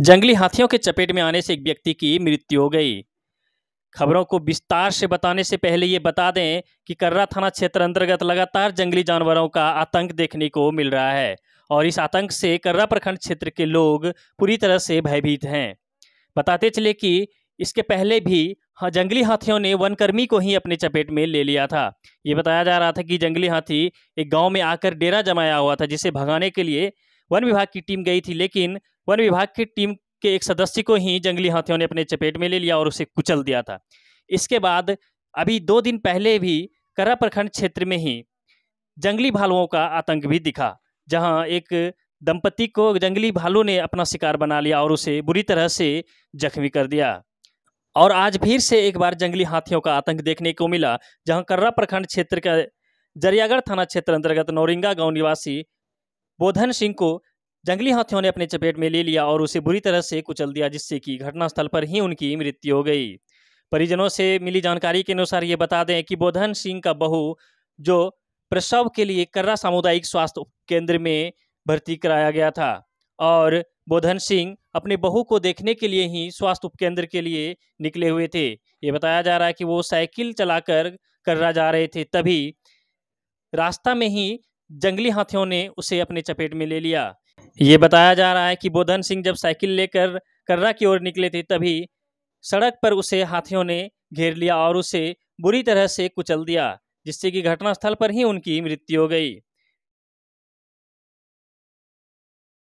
जंगली हाथियों के चपेट में आने से एक व्यक्ति की मृत्यु हो गई खबरों को विस्तार से बताने से पहले ये बता दें कि कर्रा थाना क्षेत्र अंतर्गत लगातार जंगली जानवरों का आतंक देखने को मिल रहा है और इस आतंक से कर्रा प्रखंड क्षेत्र के लोग पूरी तरह से भयभीत हैं बताते चले कि इसके पहले भी हाँ, जंगली हाथियों ने वनकर्मी को ही अपने चपेट में ले लिया था ये बताया जा रहा था कि जंगली हाथी एक गाँव में आकर डेरा जमाया हुआ था जिसे भगाने के लिए वन विभाग की टीम गई थी लेकिन वन विभाग की टीम के एक सदस्य को ही जंगली हाथियों ने अपने चपेट में ले लिया और उसे कुचल दिया था इसके बाद अभी दो दिन पहले भी करा प्रखंड क्षेत्र में ही जंगली भालुओं का आतंक भी दिखा जहां एक दंपति को जंगली भालू ने अपना शिकार बना लिया और उसे बुरी तरह से जख्मी कर दिया और आज फिर से एक बार जंगली हाथियों का आतंक देखने को मिला जहां कर्रा प्रखंड क्षेत्र का जरियागढ़ थाना क्षेत्र अंतर्गत नौरिंगा गांव निवासी बोधन सिंह को जंगली हाथियों ने अपने चपेट में ले लिया और उसे बुरी तरह से कुचल दिया जिससे कि घटनास्थल पर ही उनकी मृत्यु हो गई परिजनों से मिली जानकारी के अनुसार ये बता दें कि बोधन सिंह का बहू जो प्रसव के लिए कर्रा सामुदायिक स्वास्थ्य केंद्र में भर्ती कराया गया था और बोधन सिंह अपने बहू को देखने के लिए ही स्वास्थ्य उपकेंद्र के लिए निकले हुए थे ये बताया जा रहा है कि वो साइकिल चलाकर कर्रा जा रहे थे तभी रास्ता में ही जंगली हाथियों ने उसे अपने चपेट में ले लिया ये बताया जा रहा है कि बोधन सिंह जब साइकिल लेकर कर्रा की ओर निकले थे तभी सड़क पर उसे हाथियों ने घेर लिया और उसे बुरी तरह से कुचल दिया जिससे कि घटनास्थल पर ही उनकी मृत्यु हो गई